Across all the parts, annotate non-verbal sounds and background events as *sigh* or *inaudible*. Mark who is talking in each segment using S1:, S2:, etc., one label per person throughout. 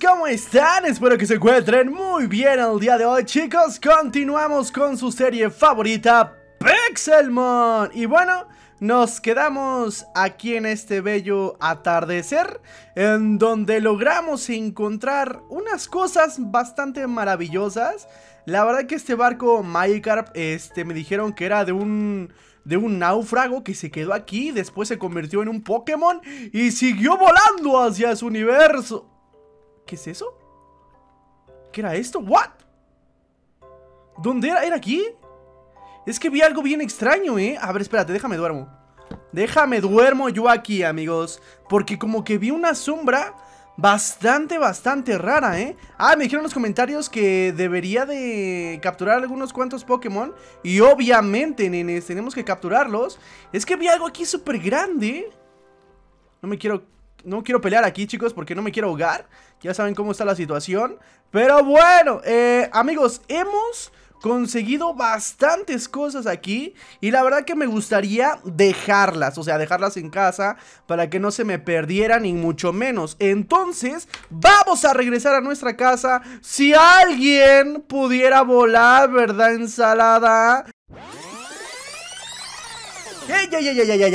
S1: ¿cómo están? Espero que se encuentren muy bien el día de hoy chicos Continuamos con su serie favorita, Pixelmon Y bueno, nos quedamos aquí en este bello atardecer En donde logramos encontrar unas cosas bastante maravillosas La verdad que este barco Mycarp, este, me dijeron que era de un de un náufrago que se quedó aquí, después se convirtió en un Pokémon y siguió volando hacia su universo. ¿Qué es eso? ¿Qué era esto? ¿What? ¿Dónde era? ¿Era aquí? Es que vi algo bien extraño, ¿eh? A ver, espérate, déjame duermo Déjame duermo yo aquí, amigos Porque como que vi una sombra Bastante, bastante rara, ¿eh? Ah, me dijeron en los comentarios que debería de capturar algunos cuantos Pokémon Y obviamente, nenes, tenemos que capturarlos Es que vi algo aquí súper grande No me quiero no quiero pelear aquí, chicos, porque no me quiero ahogar. Ya saben cómo está la situación. Pero bueno, eh, amigos, hemos conseguido bastantes cosas aquí y la verdad que me gustaría dejarlas, o sea, dejarlas en casa para que no se me perdieran ni mucho menos. Entonces, vamos a regresar a nuestra casa si alguien pudiera volar, ¿verdad, ensalada? ¡Ey, ay, ay, ay, ay, ay,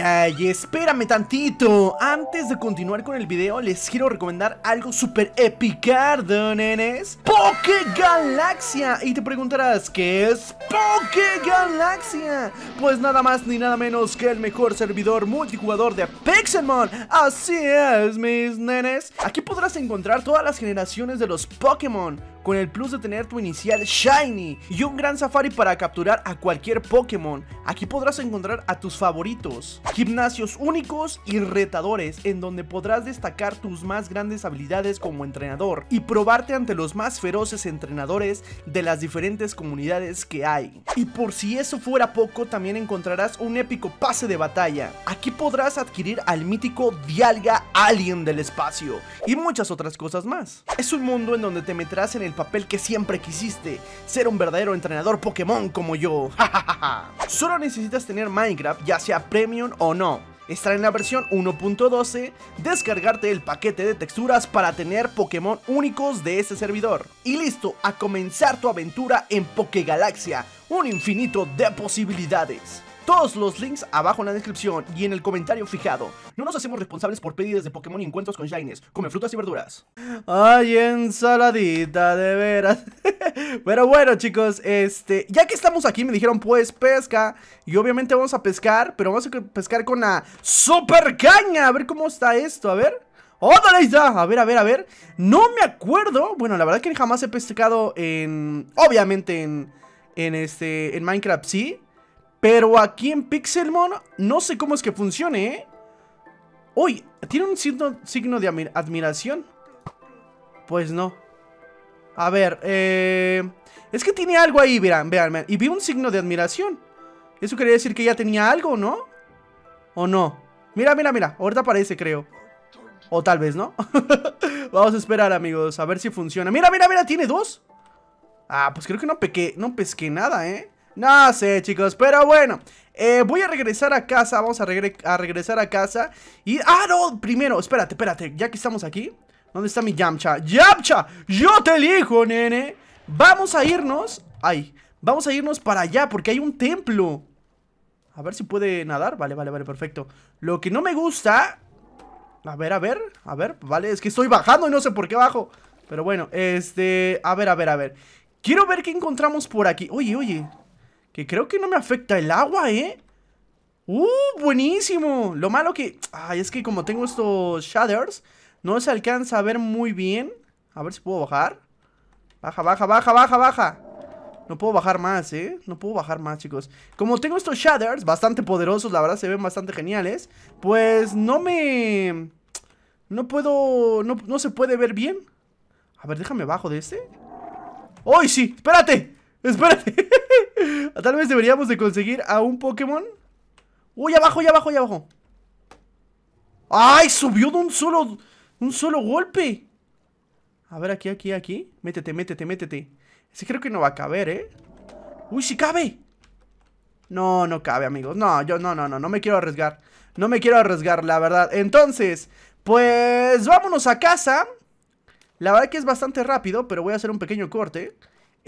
S1: ay, ey, ey, Espérame tantito. Antes de continuar con el video, les quiero recomendar algo súper epicardo, nenes. ¡Poke Galaxia! Y te preguntarás, ¿qué es Poké Galaxia? Pues nada más ni nada menos que el mejor servidor multijugador de Pixelmon. Así es, mis nenes. Aquí podrás encontrar todas las generaciones de los Pokémon con el plus de tener tu inicial Shiny y un gran safari para capturar a cualquier Pokémon. Aquí podrás encontrar a tus favoritos, gimnasios únicos y retadores en donde podrás destacar tus más grandes habilidades como entrenador y probarte ante los más feroces entrenadores de las diferentes comunidades que hay. Y por si eso fuera poco, también encontrarás un épico pase de batalla. Aquí podrás adquirir al mítico Dialga Alien del espacio y muchas otras cosas más. Es un mundo en donde te meterás en el papel que siempre quisiste, ser un verdadero entrenador Pokémon como yo. *laughs* Solo necesitas tener Minecraft, ya sea premium o no. Estar en la versión 1.12, descargarte el paquete de texturas para tener Pokémon únicos de este servidor. Y listo, a comenzar tu aventura en Pokégalaxia, un infinito de posibilidades. Todos los links abajo en la descripción y en el comentario fijado. No nos hacemos responsables por pedidos de Pokémon y encuentros con Shines. Come frutas y verduras. Ay, ensaladita, de veras. *laughs* Pero bueno, chicos, este, ya que estamos aquí, me dijeron, pues, pesca. Y obviamente vamos a pescar, pero vamos a pescar con la super caña. A ver cómo está esto, a ver. dale ya! A ver, a ver, a ver. No me acuerdo. Bueno, la verdad que jamás he pescado en. Obviamente en. En este. En Minecraft, sí. Pero aquí en Pixelmon, no sé cómo es que funcione, ¿eh? Uy, ¿tiene un signo, de admiración? Pues no. A ver, eh... Es que tiene algo ahí, verán, vean, Y vi un signo de admiración. Eso quería decir que ya tenía algo, ¿no? ¿O no? Mira, mira, mira. Ahorita aparece, creo. O tal vez, ¿no? *laughs* Vamos a esperar, amigos. A ver si funciona. Mira, mira, mira. ¿Tiene dos? Ah, pues creo que no no pesqué nada, ¿eh? No sé, chicos, pero bueno. Eh, voy a regresar a casa, vamos a, a regresar a casa Y... ¡Ah, no! Primero, espérate, espérate, ya que estamos aquí ¿Dónde está mi Yamcha? ¡Yamcha! ¡Yo te elijo, nene! Vamos a irnos... ¡Ay! Vamos a irnos para allá porque hay un templo A ver si puede nadar Vale, vale, vale, perfecto Lo que no me gusta... A ver, a ver, a ver, vale, es que estoy bajando y no sé por qué bajo Pero bueno, este... A ver, a ver, a ver Quiero ver qué encontramos por aquí Oye, oye, que creo que no me afecta el agua, ¿eh? ¡Uh! ¡Buenísimo! Lo malo que... Ay, es que como tengo estos shaders No se alcanza a ver muy bien A ver si puedo bajar Baja, baja, baja, baja, baja no puedo bajar más, ¿eh? No puedo bajar más, chicos Como tengo estos shaders bastante poderosos La verdad se ven bastante geniales Pues no me... No puedo... No, se puede ver bien A ver, déjame bajo de este ¡Ay, sí! ¡Espérate! Espérate. *laughs* Tal vez deberíamos de conseguir a un Pokémon. Uy, abajo, ya abajo, ya abajo. ¡Ay! Subió de un solo. Un solo golpe. A ver, aquí, aquí, aquí. Métete, métete, métete. Ese creo que no va a caber, ¿eh? ¡Uy, sí cabe! No, no cabe, amigos. No, yo no, no, no, no me quiero arriesgar. No me quiero arriesgar, la verdad. Entonces, pues vámonos a casa. La verdad que es bastante rápido, pero voy a hacer un pequeño corte.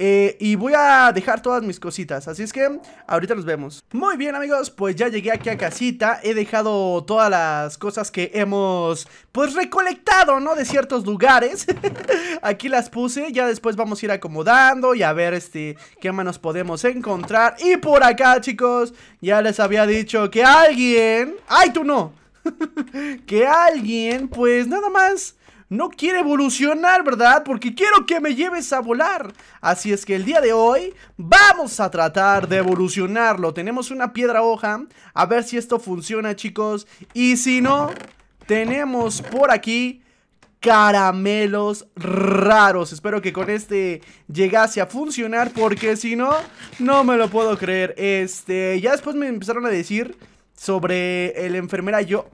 S1: Eh, y voy a dejar todas mis cositas, así es que ahorita nos vemos. Muy bien amigos, pues ya llegué aquí a casita, he dejado todas las cosas que hemos pues recolectado, ¿no? De ciertos lugares. *laughs* aquí las puse, ya después vamos a ir acomodando y a ver este qué más nos podemos encontrar. Y por acá chicos, ya les había dicho que alguien... ¡Ay, tú no! *laughs* que alguien pues nada más no quiere evolucionar, ¿verdad? Porque quiero que me lleves a volar. Así es que el día de hoy vamos a tratar de evolucionarlo. Tenemos una piedra hoja. A ver si esto funciona, chicos. Y si no, tenemos por aquí caramelos raros. Espero que con este llegase a funcionar porque si no, no me lo puedo creer. Este, ya después me empezaron a decir sobre el enfermera yo.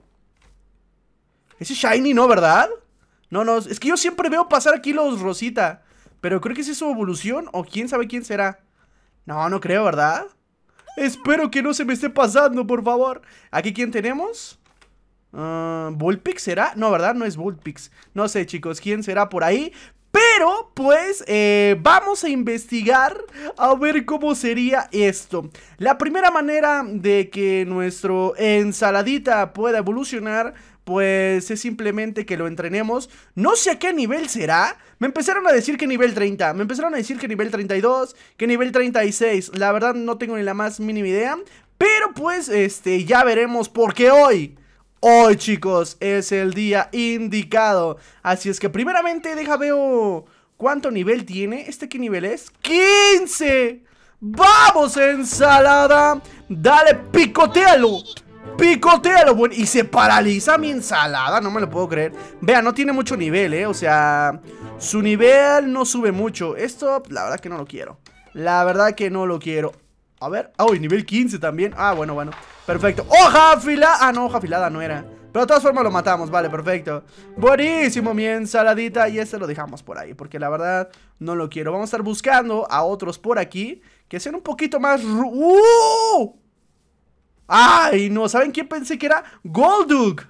S1: Ese shiny, ¿no? ¿Verdad? No, no, es que yo siempre veo pasar aquí los Rosita. Pero creo que es su evolución o quién sabe quién será. No, no creo, ¿verdad? Espero que no se me esté pasando, por favor. ¿Aquí quién tenemos? Uh, será? No, ¿verdad? No es Bullpix. No sé, chicos, ¿quién será por ahí? Pero, pues, eh, vamos a investigar a ver cómo sería esto. La primera manera de que nuestro ensaladita pueda evolucionar, pues es simplemente que lo entrenemos. No sé a qué nivel será. Me empezaron a decir que nivel 30, me empezaron a decir que nivel 32, que nivel 36. La verdad no tengo ni la más mínima idea. Pero, pues, este, ya veremos por qué hoy... Hoy chicos es el día indicado Así es que primeramente deja veo cuánto nivel tiene ¿Este qué nivel es? ¡15! ¡Vamos ensalada! ¡Dale picotealo! ¡Picotealo! Bueno, y se paraliza mi ensalada, no me lo puedo creer Vea, no tiene mucho nivel, eh, o sea Su nivel no sube mucho Esto la verdad que no lo quiero La verdad que no lo quiero a ver, ¡ay! Ah, y nivel 15 también Ah, bueno, bueno, perfecto ¡Hoja afilada! Ah, no, hoja afilada no era Pero de todas formas lo matamos, vale, perfecto Buenísimo, mi ensaladita Y este lo dejamos por ahí, porque la verdad No lo quiero, vamos a estar buscando a otros por aquí Que sean un poquito más ¡Uh! ¡Ay, no! ¿Saben quién pensé que era? Golduk.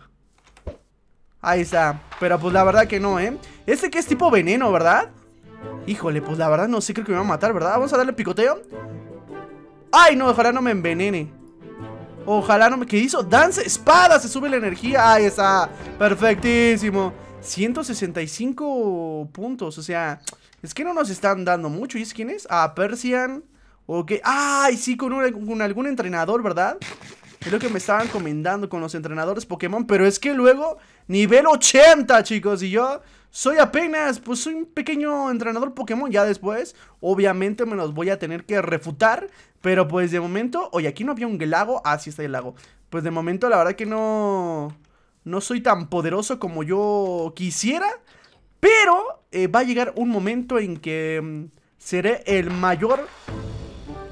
S1: Ahí está, pero pues la verdad que no, ¿eh? Este que es tipo veneno, ¿verdad? Híjole, pues la verdad no sé, creo que me va a matar, ¿verdad? Vamos a darle picoteo Ay, no, ojalá no me envenene. Ojalá no me... ¿Qué hizo? Dance, espada, se sube la energía. Ahí está. Perfectísimo. 165 puntos, o sea... Es que no nos están dando mucho. ¿Y es quién es? Ah, Persian. Ok. Ay, sí, con, algún entrenador, ¿verdad? Es lo que me estaban comentando con los entrenadores Pokémon. Pero es que luego, nivel 80, chicos. Y yo soy apenas, pues soy un pequeño entrenador Pokémon. Ya después, obviamente me los voy a tener que refutar. Pero pues de momento, oye, aquí no había un lago. Ah, sí está el lago. Pues de momento la verdad que no, no soy tan poderoso como yo quisiera. Pero eh, va a llegar un momento en que mm, seré el mayor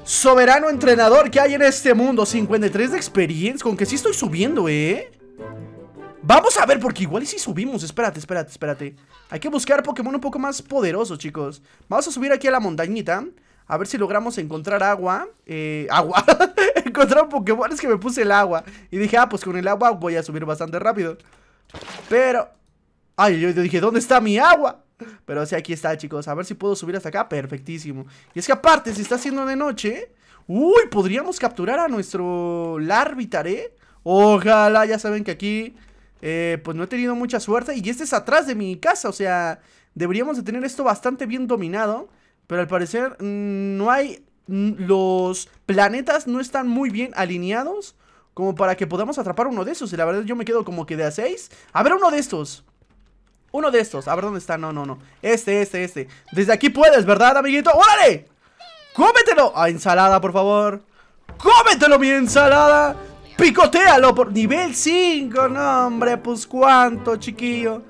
S1: soberano entrenador que hay en este mundo. 53 de experiencia, con que sí estoy subiendo, ¿eh? Vamos a ver, porque igual y si subimos Espérate, espérate, espérate Hay que buscar Pokémon un poco más poderosos, chicos Vamos a subir aquí a la montañita A ver si logramos encontrar agua eh, Agua *laughs* Encontrar Pokémon, es que me puse el agua Y dije, ah, pues con el agua voy a subir bastante rápido Pero Ay, yo dije, ¿dónde está mi agua? Pero sí, aquí está, chicos A ver si puedo subir hasta acá, perfectísimo Y es que aparte, si está haciendo de noche Uy, podríamos capturar a nuestro Larvitar, ¿eh? Ojalá, ya saben que aquí eh, pues no he tenido mucha suerte. Y este es atrás de mi casa. O sea, deberíamos de tener esto bastante bien dominado. Pero al parecer mm, no hay... Mm, los planetas no están muy bien alineados. Como para que podamos atrapar uno de esos. Y la verdad yo me quedo como que de a seis A ver uno de estos. Uno de estos. A ver dónde está. No, no, no. Este, este, este. Desde aquí puedes, ¿verdad, amiguito? ¡Órale! ¡Cómetelo! Ah, ensalada, por favor. ¡Cómetelo, mi ensalada! Picotealo por nivel 5. No, hombre, pues cuánto, chiquillo.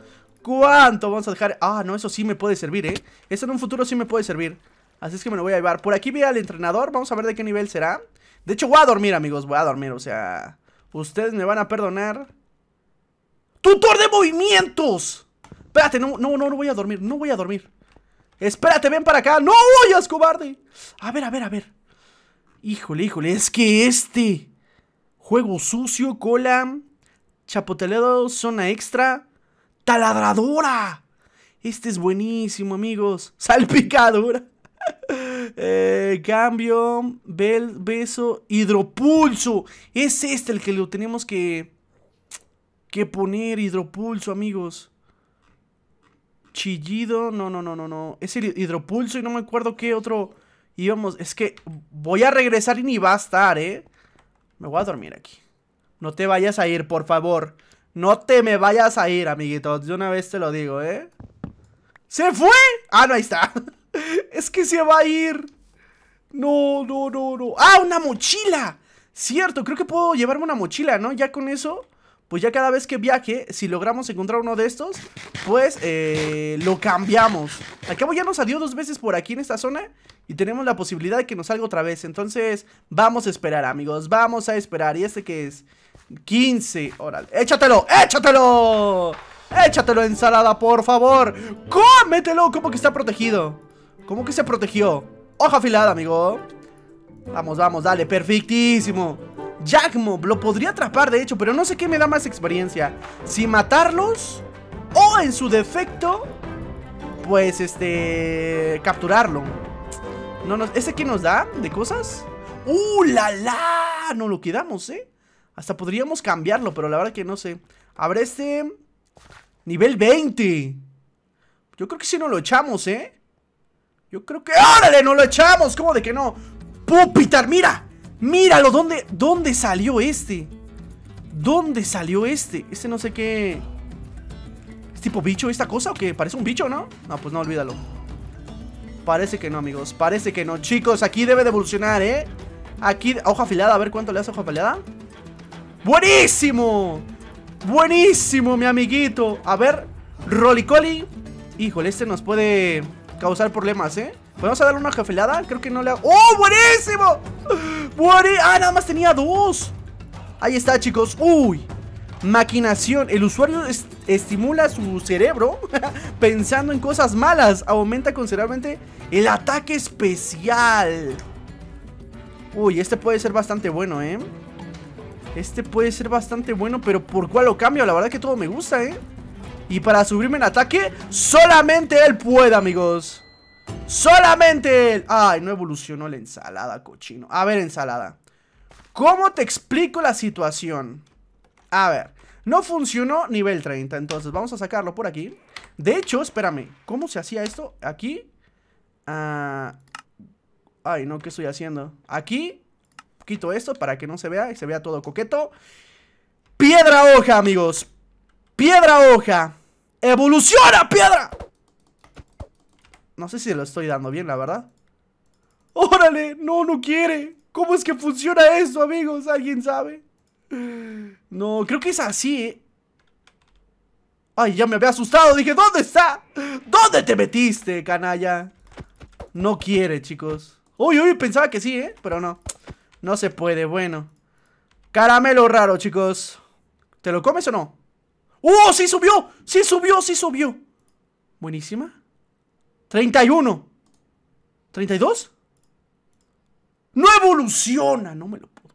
S1: ¿Cuánto vamos a dejar? Ah, no, eso sí me puede servir, ¿eh? Eso en un futuro sí me puede servir. Así es que me lo voy a llevar. Por aquí ve al entrenador. Vamos a ver de qué nivel será. De hecho, voy a dormir, amigos. Voy a dormir, o sea... Ustedes me van a perdonar. ¡Tutor de movimientos! Espérate, no, no, no, no voy a dormir. No voy a dormir. Espérate, ven para acá. ¡No voy a cobarde! A ver, a ver, a ver. Híjole, híjole. Es que este... Juego sucio, cola, chapotelado, zona extra, taladradora. Este es buenísimo, amigos. *laughs* Salpicadura. *laughs* Eh, cambio, bel, beso, hidropulso. Es este el que lo tenemos que, que poner, hidropulso, amigos. Chillido, no, no, no, no, no. Es el hidropulso y no me acuerdo qué otro íbamos. Es que voy a regresar y ni va a estar, ¿eh? Me voy a dormir aquí. No te vayas a ir, por favor. No te me vayas a ir, amiguitos De una vez te lo digo, ¿eh? ¡Se fue! Ah, no, ahí está. *laughs* es que se va a ir. No, no, no, no. ¡Ah, una mochila! Cierto, creo que puedo llevarme una mochila, ¿no? Ya con eso pues ya cada vez que viaje, si logramos encontrar uno de estos, pues eh, lo cambiamos. Al cabo ya nos salió dos veces por aquí en esta zona y tenemos la posibilidad de que nos salga otra vez. Entonces, vamos a esperar, amigos, vamos a esperar. ¿Y este que es? 15, órale. ¡Échatelo, échatelo! ¡Échatelo, ensalada, por favor! ¡Cómetelo! ¿Cómo que está protegido? ¿Cómo que se protegió? Hoja afilada, amigo. Vamos, vamos, dale, perfectísimo. Jackmob, lo podría atrapar de hecho, pero no sé qué me da más experiencia. Si matarlos o en su defecto, pues este, capturarlo. No no, ¿Este qué nos da de cosas? ¡Uh, la la! No lo quedamos, ¿eh? Hasta podríamos cambiarlo, pero la verdad que no sé. Habrá este... Nivel 20. Yo creo que si no lo echamos, ¿eh? Yo creo que... ¡Órale! ¡No lo echamos! ¿Cómo de que no? ¡Pupitar! ¡Mira! ¡Míralo! ¿Dónde, ¿Dónde salió este? ¿Dónde salió este? Este no sé qué... ¿Es tipo bicho esta cosa o qué? ¿Parece un bicho, no? No, pues no, olvídalo Parece que no, amigos Parece que no Chicos, aquí debe de evolucionar, ¿eh? Aquí, hoja afilada A ver cuánto le hace hoja afilada ¡Buenísimo! ¡Buenísimo, mi amiguito! A ver, Rolicoli Híjole, este nos puede causar problemas, ¿eh? ¿Podemos darle una cafelada? Creo que no le hago... ¡Oh, buenísimo! ¡Buenísimo! ¡Ah, nada más tenía dos! Ahí está, chicos. ¡Uy! Maquinación. El usuario estimula su cerebro *laughs* pensando en cosas malas. Aumenta considerablemente el ataque especial. Uy, este puede ser bastante bueno, ¿eh? Este puede ser bastante bueno, pero ¿por cuál lo cambio? La verdad que todo me gusta, ¿eh? Y para subirme en ataque, solamente él puede, amigos. Solamente el... Ay, no evolucionó la ensalada, cochino. A ver, ensalada. ¿Cómo te explico la situación? A ver, no funcionó nivel 30, entonces vamos a sacarlo por aquí. De hecho, espérame, ¿cómo se hacía esto? Aquí. Ah, ay, no, ¿qué estoy haciendo? Aquí, quito esto para que no se vea y se vea todo coqueto. Piedra hoja, amigos. Piedra hoja. Evoluciona, piedra. No sé si lo estoy dando bien, la verdad. ¡Órale! ¡No, no quiere! ¿Cómo es que funciona eso, amigos? ¿Alguien sabe? No, creo que es así, ¿eh? Ay, ya me había asustado. Dije, ¿dónde está? ¿Dónde te metiste, canalla? No quiere, chicos. Uy, uy, pensaba que sí, ¿eh? Pero no. No se puede, bueno. Caramelo raro, chicos. ¿Te lo comes o no? ¡Oh, sí subió! ¡Sí subió, sí subió! Buenísima. 31. 32. No evoluciona, no me lo puedo.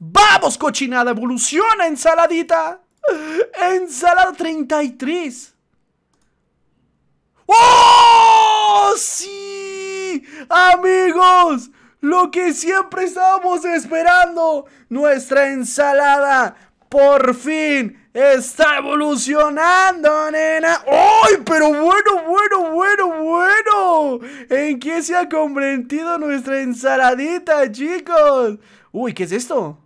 S1: Vamos, cochinada, evoluciona, ensaladita. Ensalada 33. ¡Oh! ¡Sí! Amigos, lo que siempre estábamos esperando, nuestra ensalada, por fin Está evolucionando, nena. ¡Ay, pero bueno, bueno, bueno, bueno! ¿En qué se ha convertido nuestra ensaladita, chicos? Uy, ¿qué es esto?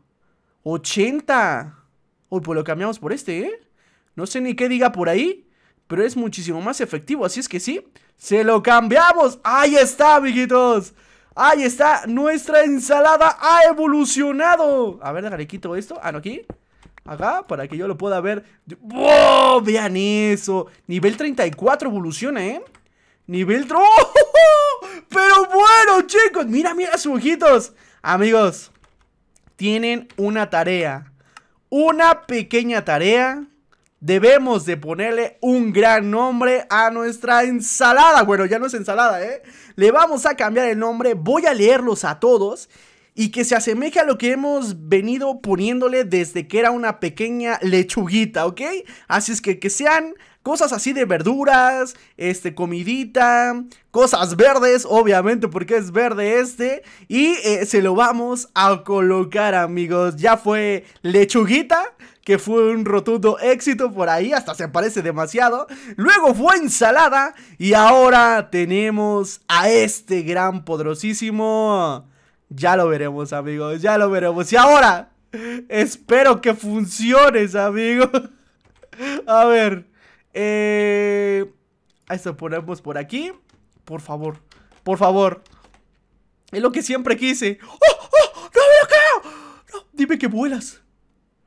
S1: 80. Uy, pues lo cambiamos por este, ¿eh? No sé ni qué diga por ahí, pero es muchísimo más efectivo, así es que sí, se lo cambiamos. Ahí está, amiguitos. Ahí está, nuestra ensalada ha evolucionado. A ver, déjale, quito esto. Ah, no, aquí acá para que yo lo pueda ver. ¡Oh, Vean eso. Nivel 34 evoluciona, ¿eh? Nivel... ¡Oh! *laughs* Pero bueno, chicos. Mira, mira sus ojitos. Amigos, tienen una tarea. Una pequeña tarea. Debemos de ponerle un gran nombre a nuestra ensalada. Bueno, ya no es ensalada, ¿eh? Le vamos a cambiar el nombre. Voy a leerlos a todos y que se asemeje a lo que hemos venido poniéndole desde que era una pequeña lechuguita, ¿ok? Así es que que sean cosas así de verduras, este, comidita, cosas verdes, obviamente porque es verde este, y eh, se lo vamos a colocar amigos, ya fue lechuguita, que fue un rotundo éxito por ahí, hasta se parece demasiado. Luego fue ensalada y ahora tenemos a este gran poderosísimo ya lo veremos, amigos, ya lo veremos. Y ahora, espero que funcione amigos. *laughs* A ver, eh, esto ponemos por aquí. Por favor, por favor. Es lo que siempre quise. ¡Oh, oh! ¡No me lo creo! No, dime que vuelas.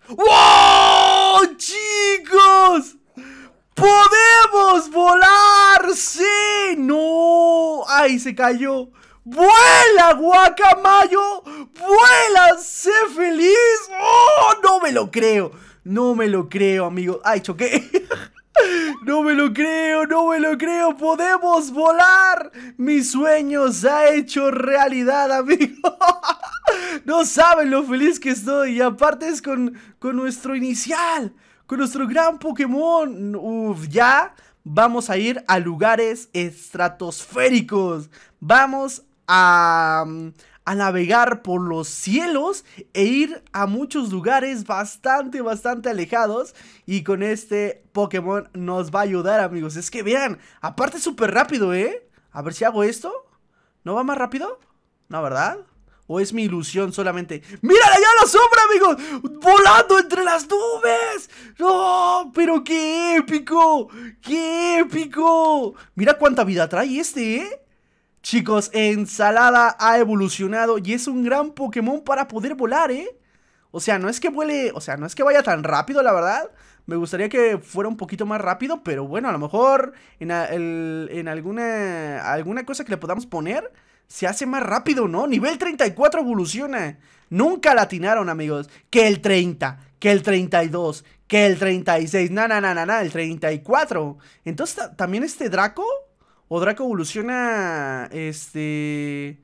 S1: ¡Wow! ¡Chicos! ¡Podemos volar! ¡Sí! ¡No! ¡Ay, se cayó! ¡Vuela, guacamayo! ¡Vuela! ¡Sé feliz! ¡Oh, no me lo creo. No me lo creo, amigo! ¡Ay, choqué! *laughs* No me lo creo, no me lo creo, podemos volar. Mi sueño se ha hecho realidad, amigo. *laughs* No saben lo feliz que estoy. Y aparte es con, con nuestro inicial, con nuestro gran Pokémon. Uf, ya vamos a ir a lugares estratosféricos. Vamos Mm, a, navegar por los cielos e ir a muchos lugares bastante, bastante alejados. Y con este Pokémon nos va a ayudar, amigos. Es que vean, aparte súper rápido, ¿eh? A ver si hago esto. ¿No va más rápido? No, ¿verdad? ¿O es mi ilusión solamente? ¡Mírala ya la sombra, amigos! ¡Volando entre las nubes! ¡No! ¡Oh, ¡Pero qué épico! ¡Qué épico! Mira cuánta vida trae este, ¿eh? Chicos, Ensalada ha evolucionado y es un gran Pokémon para poder volar, ¿eh? O sea, no es que vuele, o sea, no es que vaya tan rápido, la verdad. Me gustaría que fuera un poquito más rápido, pero bueno, a lo mejor en, alguna, alguna cosa que le podamos poner se hace más rápido, ¿no? Nivel 34 evoluciona. Nunca latinaron, amigos. Que el 30, que el 32, que el 36, na, na, na, na, na, el 34. Entonces, también este Draco o Draco evoluciona. Este.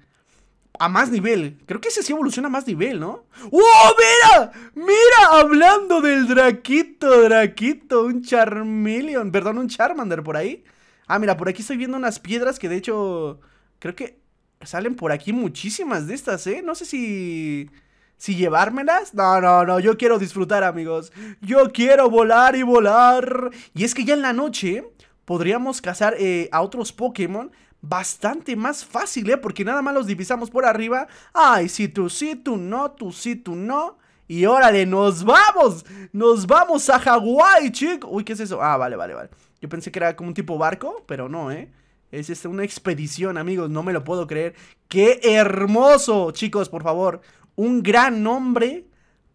S1: A más nivel. Creo que ese sí evoluciona a más nivel, ¿no? ¡Oh, mira! ¡Mira! Hablando del Draquito, Draquito. Un Charmeleon. Perdón, un Charmander por ahí. Ah, mira, por aquí estoy viendo unas piedras que de hecho. Creo que salen por aquí muchísimas de estas, ¿eh? No sé si. Si llevármelas. No, no, no. Yo quiero disfrutar, amigos. Yo quiero volar y volar. Y es que ya en la noche podríamos cazar eh, a otros Pokémon bastante más fácil, ¿eh? Porque nada más los divisamos por arriba. Ay, si tú sí, tú no, tú sí, tú no. Y órale, nos vamos. Nos vamos a Hawái, chicos. Uy, ¿qué es eso? Ah, vale, vale, vale. Yo pensé que era como un tipo barco, pero no, ¿eh? Es una expedición, amigos. No me lo puedo creer. ¡Qué hermoso! Chicos, por favor. Un gran nombre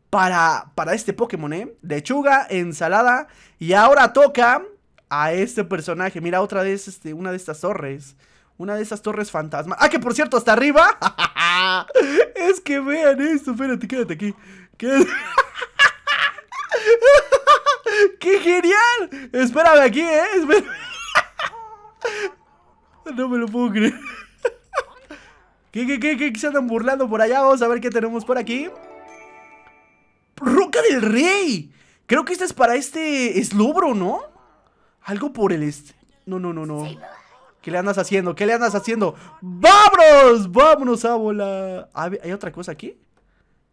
S1: para, para este Pokémon, ¿eh? Lechuga, ensalada. Y ahora toca a este personaje. Mira, otra vez este, una de estas torres. Una de esas torres fantasma. Ah, que por cierto, hasta arriba. *laughs* es que vean esto. Espérate, quédate aquí. ¡Qué *laughs* genial! Espérame aquí, ¿eh? *laughs* no me lo puedo creer. ¿Qué, qué, qué, qué? se andan burlando por allá? Vamos a ver qué tenemos por aquí. ¡Roca del Rey! Creo que esta es para este Eslobro, ¿no? Algo por el este? No, no, no, no. ¿Qué le andas haciendo? ¿Qué le andas haciendo? ¡Vámonos! ¡Vámonos a ah, ¿Hay otra cosa aquí?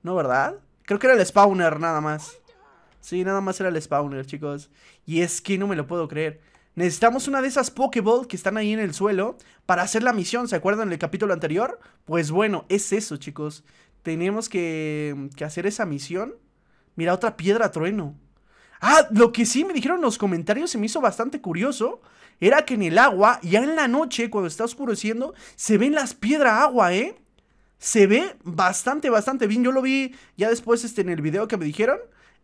S1: ¿No, verdad? Creo que era el spawner, nada más. Sí, nada más era el spawner, chicos. Y es que no me lo puedo creer. Necesitamos una de esas Pokéball que están ahí en el suelo para hacer la misión. ¿Se acuerdan del capítulo anterior? Pues bueno, es eso, chicos. Tenemos que, que hacer esa misión. Mira, otra piedra trueno. Ah, lo que sí me dijeron en los comentarios, se me hizo bastante curioso, era que en el agua, ya en la noche, cuando está oscureciendo, se ven las piedras agua, ¿eh? Se ve bastante, bastante bien. Yo lo vi ya después este, en el video que me dijeron.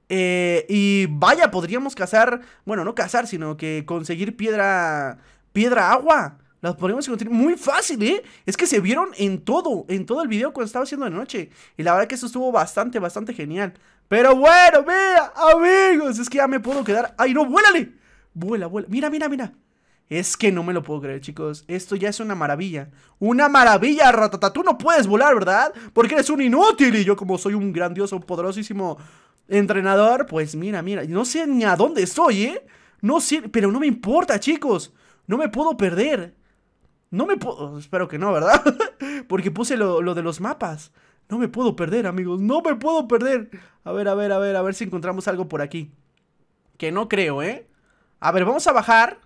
S1: Eh, y vaya, podríamos cazar, bueno, no cazar, sino que conseguir piedra, piedra agua. Las podríamos encontrar muy fácil, ¿eh? Es que se vieron en todo, en todo el video cuando estaba haciendo de noche. Y la verdad que eso estuvo bastante, bastante genial. Pero bueno, mira, amigos, es que ya me puedo quedar. ¡Ay, no, vuélale! Vuela, vuela. Mira, mira, mira. Es que no me lo puedo creer, chicos. Esto ya es una maravilla. ¡Una maravilla, Ratata! Tú no puedes volar, ¿verdad? Porque eres un inútil. Y yo, como soy un grandioso, poderosísimo entrenador, pues mira, mira. No sé ni a dónde estoy, ¿eh? No sé, pero no me importa, chicos. No me puedo perder. No me puedo... Oh, espero que no, ¿verdad? *laughs* Porque puse lo, lo de los mapas. No me puedo perder, amigos. No me puedo perder. A ver, a ver, a ver, a ver si encontramos algo por aquí. Que no creo, ¿eh? A ver, vamos a bajar.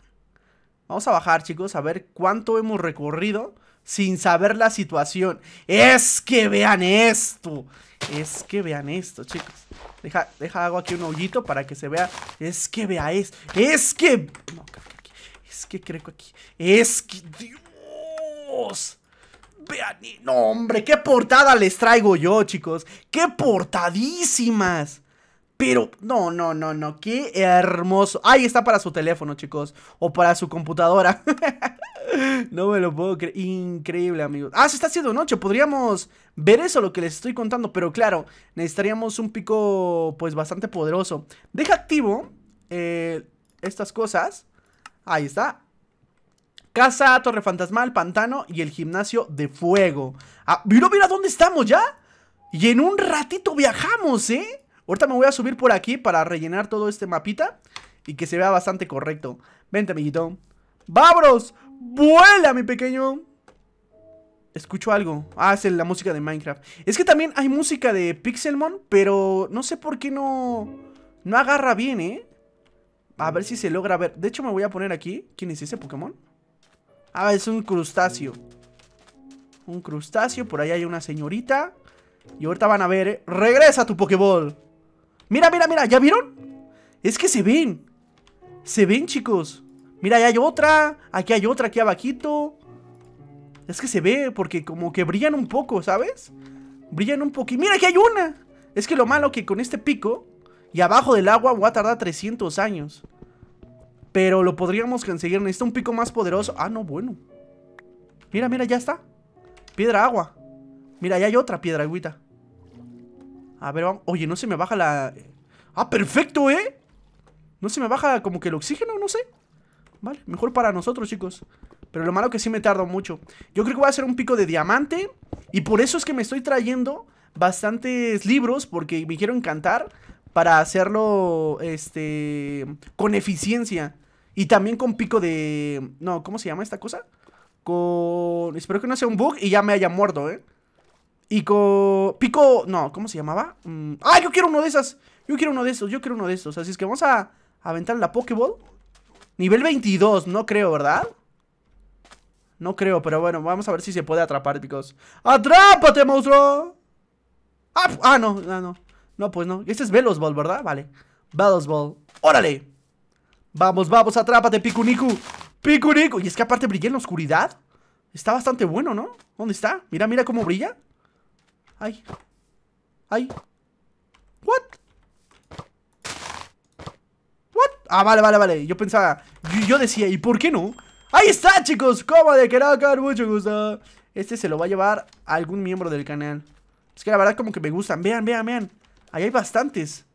S1: Vamos a bajar, chicos, a ver cuánto hemos recorrido sin saber la situación. Es que vean esto. Es que vean esto, chicos. Deja, deja hago aquí un hoyito para que se vea. Es que vea esto! Es que... es que creo aquí... Es que... ¡Dios! No, hombre, qué portada les traigo yo, chicos. ¡Qué portadísimas! Pero, no, no, no, no, qué hermoso. Ahí está para su teléfono, chicos. O para su computadora. *laughs* no me lo puedo creer. Increíble, amigos. Ah, se está haciendo noche. Podríamos ver eso, lo que les estoy contando. Pero claro, necesitaríamos un pico, pues, bastante poderoso. Deja activo eh, estas cosas. Ahí está. Casa, Torre Fantasmal, Pantano y el Gimnasio de Fuego. Ah, mira, mira dónde estamos ya. Y en un ratito viajamos, ¿eh? Ahorita me voy a subir por aquí para rellenar todo este mapita y que se vea bastante correcto. Vente, amiguito. ¡Vámonos! ¡Vuela, mi pequeño! Escucho algo. Ah, es la música de Minecraft. Es que también hay música de Pixelmon, pero no sé por qué no... No agarra bien, ¿eh? A ver si se logra ver. De hecho, me voy a poner aquí. ¿Quién es ese Pokémon? Ah, es un crustáceo. Un crustáceo. Por ahí hay una señorita. Y ahorita van a ver, ¿eh? ¡Regresa tu Pokéball! ¡Mira, mira, mira! ¿Ya vieron? Es que se ven. Se ven, chicos. Mira, ahí hay otra. Aquí hay otra, aquí abajito. Es que se ve porque como que brillan un poco, ¿sabes? Brillan un poquito. ¡Mira, aquí hay una! Es que lo malo que con este pico y abajo del agua va a tardar 300 años. Pero lo podríamos conseguir. Necesita un pico más poderoso. Ah, no, bueno. Mira, mira, ya está. Piedra agua. Mira, ya hay otra piedra agüita. A ver, vamos. Oye, no se me baja la... Eh. ¡Ah, perfecto, eh! No se me baja como que el oxígeno, no sé. Vale, mejor para nosotros, chicos. Pero lo malo que sí me tardo mucho. Yo creo que voy a hacer un pico de diamante. Y por eso es que me estoy trayendo bastantes libros. Porque me quiero encantar para hacerlo este con eficiencia. Y también con pico de... No, ¿cómo se llama esta cosa? Con... Espero que no sea un bug y ya me haya muerto, ¿eh? Y con... Pico... No, ¿cómo se llamaba? Mm, ¡Ah, yo quiero uno de esas! Yo quiero uno de esos, yo quiero uno de esos. Así es que vamos a aventar la Pokéball. Nivel 22, no creo, ¿verdad? No creo, pero bueno, vamos a ver si se puede atrapar, picos. ¡Atrápate, monstruo! Ah, ah no, ah, no. No, pues no. Este es Velos Ball, ¿verdad? Vale. Velos Ball. ¡Órale! Vamos, vamos, atrápate, Picunicu Picunicu, y es que aparte brilla en la oscuridad Está bastante bueno, ¿no? ¿Dónde está? Mira, mira cómo brilla Ay Ay What? What? Ah, vale, vale, vale Yo pensaba Yo, decía, ¿y por qué no? ¡Ahí está, chicos! ¿Cómo de Caracas! ¡Mucho gusto! Este se lo va a llevar algún miembro del canal Es que la verdad como que me gustan Vean, vean, vean Ahí hay bastantes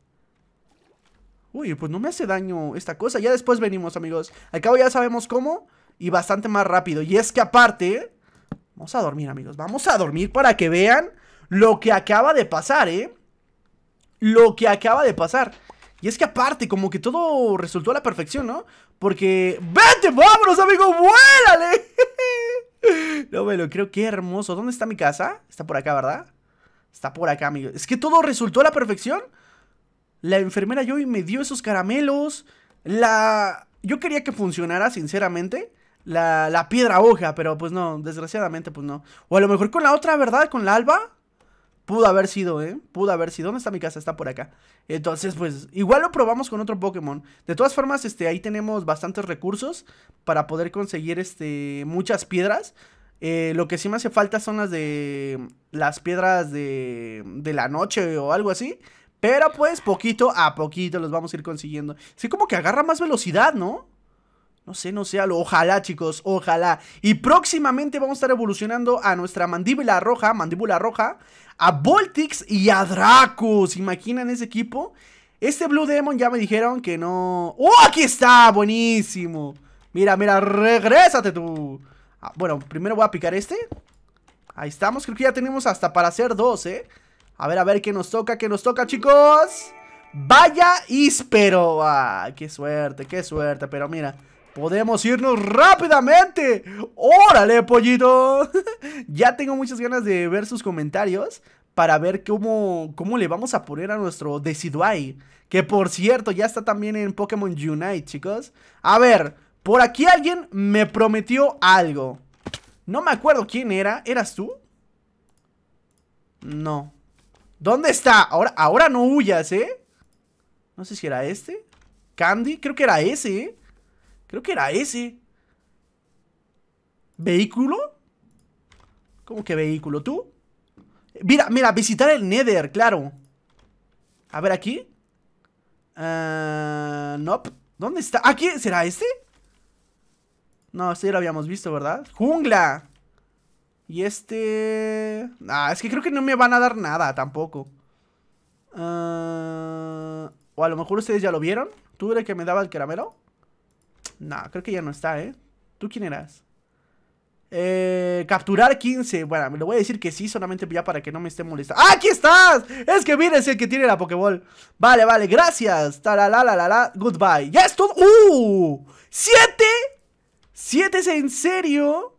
S1: Uy, pues no me hace daño esta cosa. Ya después venimos, amigos. Al cabo ya sabemos cómo y bastante más rápido. Y es que aparte... Vamos a dormir, amigos. Vamos a dormir para que vean lo que acaba de pasar, ¿eh? Lo que acaba de pasar. Y es que aparte, como que todo resultó a la perfección, ¿no? Porque... ¡Vete, vámonos, amigo! ¡Vuélale! *laughs* No me lo creo, qué hermoso. ¿Dónde está mi casa? Está por acá, ¿verdad? Está por acá, amigos. Es que todo resultó a la perfección. La enfermera y me dio esos caramelos. La... Yo quería que funcionara, sinceramente. La, la piedra hoja, pero pues no, desgraciadamente pues no. O a lo mejor con la otra, ¿verdad? Con la alba. Pudo haber sido, ¿eh? Pudo haber sido. ¿Dónde está mi casa? Está por acá. Entonces, pues, igual lo probamos con otro Pokémon. De todas formas, este, ahí tenemos bastantes recursos para poder conseguir, este, muchas piedras. Eh, lo que sí me hace falta son las de... Las piedras de... De la noche o algo así. Pero pues poquito a poquito los vamos a ir consiguiendo. Sí, como que agarra más velocidad, ¿no? No sé, no sé, ojalá chicos, ojalá. Y próximamente vamos a estar evolucionando a nuestra mandíbula roja, mandíbula roja, a Voltix y a Draco. ¿Se imaginan ese equipo? Este Blue Demon ya me dijeron que no... ¡Oh, aquí está! Buenísimo. Mira, mira, regrésate tú. Ah, bueno, primero voy a picar este. Ahí estamos, creo que ya tenemos hasta para hacer dos, ¿eh? A ver, a ver, ¿qué nos toca? ¿Qué nos toca, chicos? Vaya espero, Ah, qué suerte, qué suerte. Pero mira, podemos irnos rápidamente. Órale, pollito. *laughs* ya tengo muchas ganas de ver sus comentarios para ver cómo, cómo le vamos a poner a nuestro deciduay, Que por cierto, ya está también en Pokémon Unite, chicos. A ver, por aquí alguien me prometió algo. No me acuerdo quién era. ¿Eras tú? No. ¿Dónde está? Ahora, ahora no huyas, ¿eh? No sé si era este. Candy, creo que era ese, ¿eh? Creo que era ese. ¿Vehículo? ¿Cómo que vehículo? ¿Tú? Mira, mira, visitar el Nether, claro. A ver aquí. no. Ah, nope. ¿Dónde está? ¿Aquí? ¿Será este? No, este ya lo habíamos visto, ¿verdad? ¡Jungla! Y este... Ah, es que creo que no me van a dar nada tampoco. Ah, o a lo mejor ustedes ya lo vieron. ¿Tú eres el que me daba el caramelo? No, creo que ya no está, ¿eh? ¿Tú quién eras? Eh, capturar 15. Bueno, me lo voy a decir que sí, solamente ya para que no me esté molestando. ¡Ah, aquí estás! Es que viene es el que tiene la Pokéball. Vale, vale, gracias. la. goodbye. ¡Ya es todo! ¡Uh! ¡Siete! ¿Siete es en serio?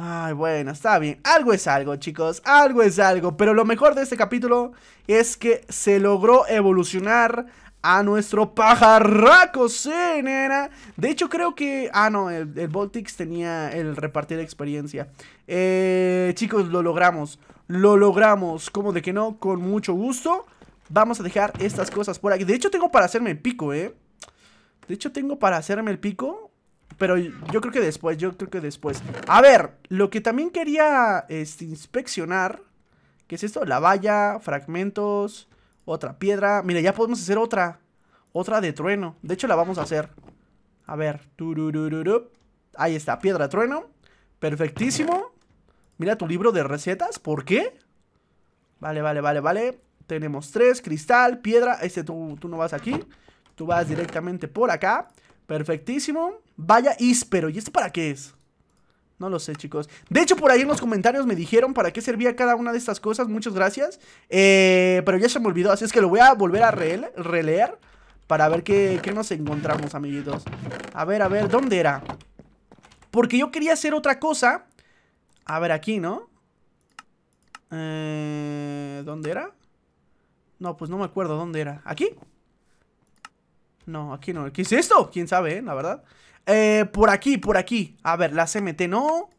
S1: Ay, bueno, está bien. Algo es algo, chicos. Algo es algo. Pero lo mejor de este capítulo es que se logró evolucionar a nuestro pajarraco, sí, nena. De hecho, creo que. Ah, no, el, el tenía el repartir experiencia. Eh, chicos, lo logramos. Lo logramos. ¿cómo de que no, con mucho gusto. Vamos a dejar estas cosas por aquí. De hecho, tengo para hacerme el pico, eh. De hecho, tengo para hacerme el pico pero yo creo que después, yo creo que después. A ver, lo que también quería este, inspeccionar. ¿Qué es esto? La valla, fragmentos, otra piedra. Mira, ya podemos hacer otra. Otra de trueno. De hecho, la vamos a hacer. A ver. Ahí está, piedra de trueno. Perfectísimo. Mira tu libro de recetas. ¿Por qué? Vale, vale, vale, vale. Tenemos tres, cristal, piedra. Este tú, tú no vas aquí. Tú vas directamente por acá. Perfectísimo. Vaya íspero. ¿Y esto para qué es? No lo sé, chicos. De hecho, por ahí en los comentarios me dijeron para qué servía cada una de estas cosas. Muchas gracias. Eh, pero ya se me olvidó, así es que lo voy a volver a releer para ver qué, qué nos encontramos, amiguitos. A ver, a ver, ¿dónde era? Porque yo quería hacer otra cosa. A ver, aquí, ¿no? Eh, ¿Dónde era? No, pues no me acuerdo dónde era. ¿Aquí? No, aquí no. ¿Qué es esto? ¿Quién sabe, eh? La verdad. Eh, por aquí, por aquí. A ver, las MT no.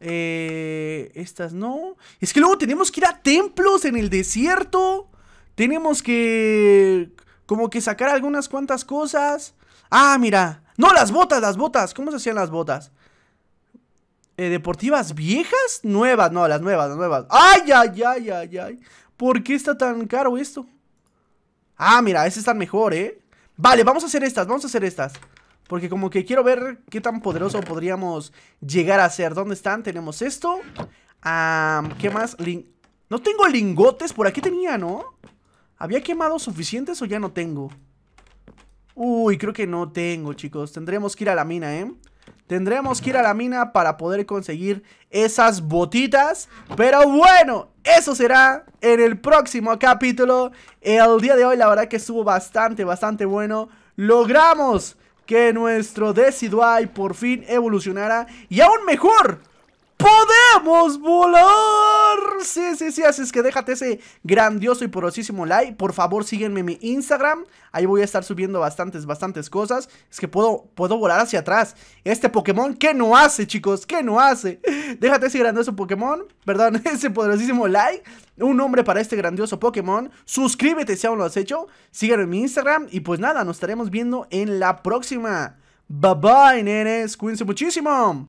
S1: Eh, estas no. Es que luego tenemos que ir a templos en el desierto. Tenemos que... Como que sacar algunas cuantas cosas. Ah, mira. No, las botas, las botas. ¿Cómo se hacían las botas? Eh, ¿Deportivas viejas? Nuevas, no, las nuevas, las nuevas. ¡Ay, ay, ay, ay, ay! ¿Por qué está tan caro esto? Ah, mira, esas están mejor, ¿eh? Vale, vamos a hacer estas, vamos a hacer estas. Porque como que quiero ver qué tan poderoso podríamos llegar a ser. ¿Dónde están? Tenemos esto. ¿Qué más? no tengo lingotes. Por aquí tenía, ¿no? ¿Había quemado suficientes o ya no tengo? Uy, creo que no tengo, chicos. Tendremos que ir a la mina, ¿eh? Tendremos que ir a la mina para poder conseguir esas botitas. Pero bueno, eso será en el próximo capítulo. El día de hoy la verdad que estuvo bastante, bastante bueno. Logramos que nuestro Decidueye por fin evolucionara. Y aún mejor, podemos volar. Sí, sí, sí, así es que déjate ese grandioso y porosísimo like. Por favor, síguenme en mi Instagram. Ahí voy a estar subiendo bastantes, bastantes cosas. Es que puedo, puedo volar hacia atrás. Este Pokémon, ¿qué no hace, chicos? ¿Qué no hace? Déjate ese grandioso Pokémon, perdón, *laughs* ese poderosísimo like. Un nombre para este grandioso Pokémon. Suscríbete si aún lo has hecho. Sígueme en mi Instagram. Y pues nada, nos estaremos viendo en la próxima. Bye bye, nenes. Cuídense muchísimo.